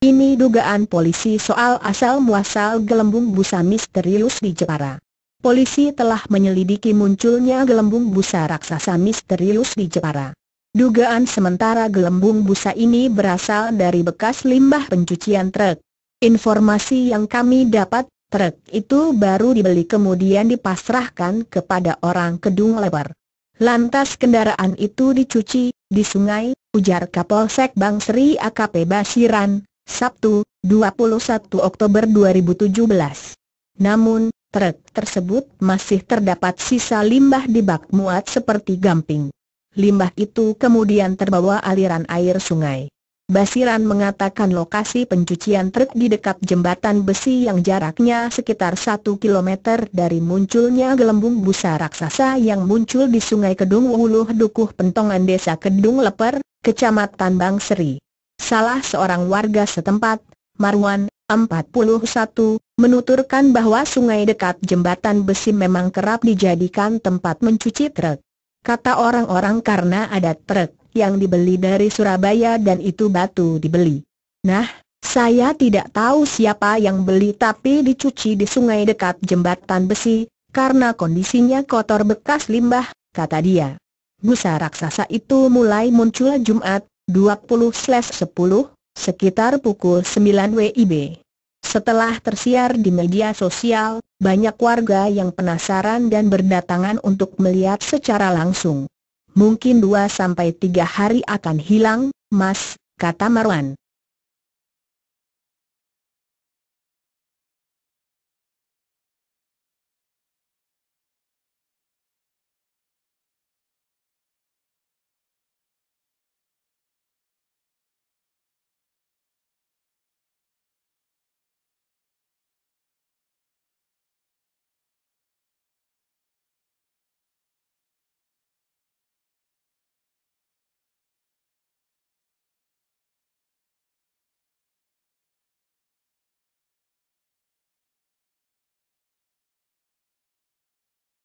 Ini dugaan polisi soal asal-muasal gelembung busa misterius di Jepara. Polisi telah menyelidiki munculnya gelembung busa raksasa misterius di Jepara. Dugaan sementara gelembung busa ini berasal dari bekas limbah pencucian truk. Informasi yang kami dapat, truk itu baru dibeli kemudian dipasrahkan kepada orang kedung lebar. Lantas kendaraan itu dicuci, di sungai, ujar Kapolsek Bang Sri AKP Basiran, Sabtu, 21 Oktober 2017. Namun, truk tersebut masih terdapat sisa limbah di bak muat seperti gamping. Limbah itu kemudian terbawa aliran air sungai. Basiran mengatakan lokasi pencucian truk di dekat jembatan besi yang jaraknya sekitar 1 km dari munculnya gelembung busa raksasa yang muncul di sungai Kedung Wuluh Dukuh Pentongan Desa Kedung Leper, Kecamatan Bangseri salah seorang warga setempat, Marwan, 41, menuturkan bahwa sungai dekat jembatan besi memang kerap dijadikan tempat mencuci truk. Kata orang-orang karena ada truk yang dibeli dari Surabaya dan itu batu dibeli. Nah, saya tidak tahu siapa yang beli tapi dicuci di sungai dekat jembatan besi, karena kondisinya kotor bekas limbah, kata dia. Busa raksasa itu mulai muncul Jumat, 20-10, sekitar pukul 9 WIB. Setelah tersiar di media sosial, banyak warga yang penasaran dan berdatangan untuk melihat secara langsung. Mungkin 2-3 hari akan hilang, Mas, kata Marwan.